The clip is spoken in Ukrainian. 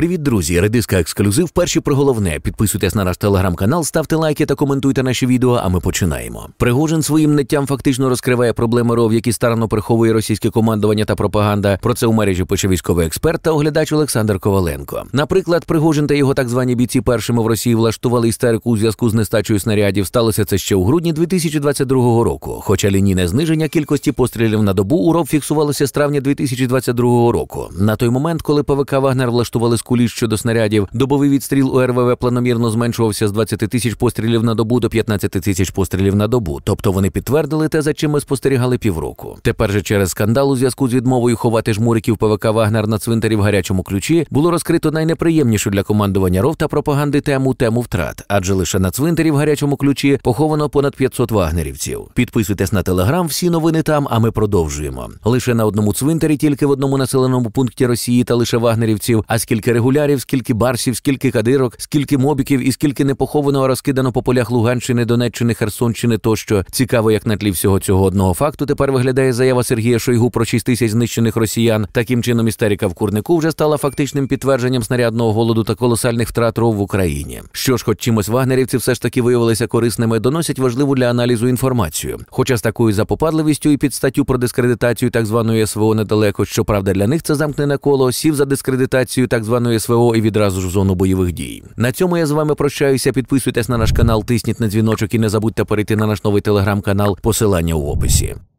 Привіт, друзі! Редиска ексклюзив. Перші про головне. Підписуйтесь на наш телеграм-канал, ставте лайки та коментуйте наші відео. А ми починаємо. Пригожин своїм неттям фактично розкриває проблеми ров, які старанно приховує російське командування та пропаганда. Про це у мережі пише військовий експерт та оглядач Олександр Коваленко. Наприклад, Пригожин та його так звані бійці першими в Росії влаштували істерику у зв'язку з нестачею снарядів. Сталося це ще у грудні 2022 року. Хоча лінійне зниження кількості пострілів на добу у ров фіксувалося з травня 2022 року. На той момент, коли ПВК Вагнер влаштували Кулі щодо снарядів. Добовий відстріл у РВВ планомірно зменшувався з 20 тисяч пострілів на добу до 15 тисяч пострілів на добу. Тобто вони підтвердили те, за чим ми спостерігали півроку. Тепер же через скандал у зв'язку з відмовою ховати жмуриків ПВК Вагнер на цвинтарі в гарячому ключі було розкрито найнеприємнішу для командування ров та пропаганди тему тему втрат, адже лише на цвинтарі в гарячому ключі поховано понад 500 вагнерівців. Підписуйтесь на телеграм, всі новини там. А ми продовжуємо. Лише на одному цвинтарі, тільки в одному населеному пункті Росії та лише вагнерівців. А скільки Скільки регулярів, скільки барсів, скільки кадирок, скільки мобіків і скільки непохованого розкидано по полях Луганщини, Донеччини, Херсонщини тощо цікаво, як на тлі всього цього одного факту тепер виглядає заява Сергія Шойгу про 6 тисяч знищених росіян. Таким чином істерика в курнику вже стала фактичним підтвердженням снарядного голоду та колосальних втрат ров в Україні. Що ж, хоч чимось вагнерівці все ж таки виявилися корисними, доносять важливу для аналізу інформацію. Хоча з такою запопадливістю і під статтю про дискредитацію так званої СВО недалеко, щоправда, для них це замкнене коло сів за дискредитацію так званої компаною СВО і відразу ж в зону бойових дій. На цьому я з вами прощаюся. Підписуйтесь на наш канал, тисніть на дзвіночок і не забудьте перейти на наш новий телеграм-канал. Посилання у описі.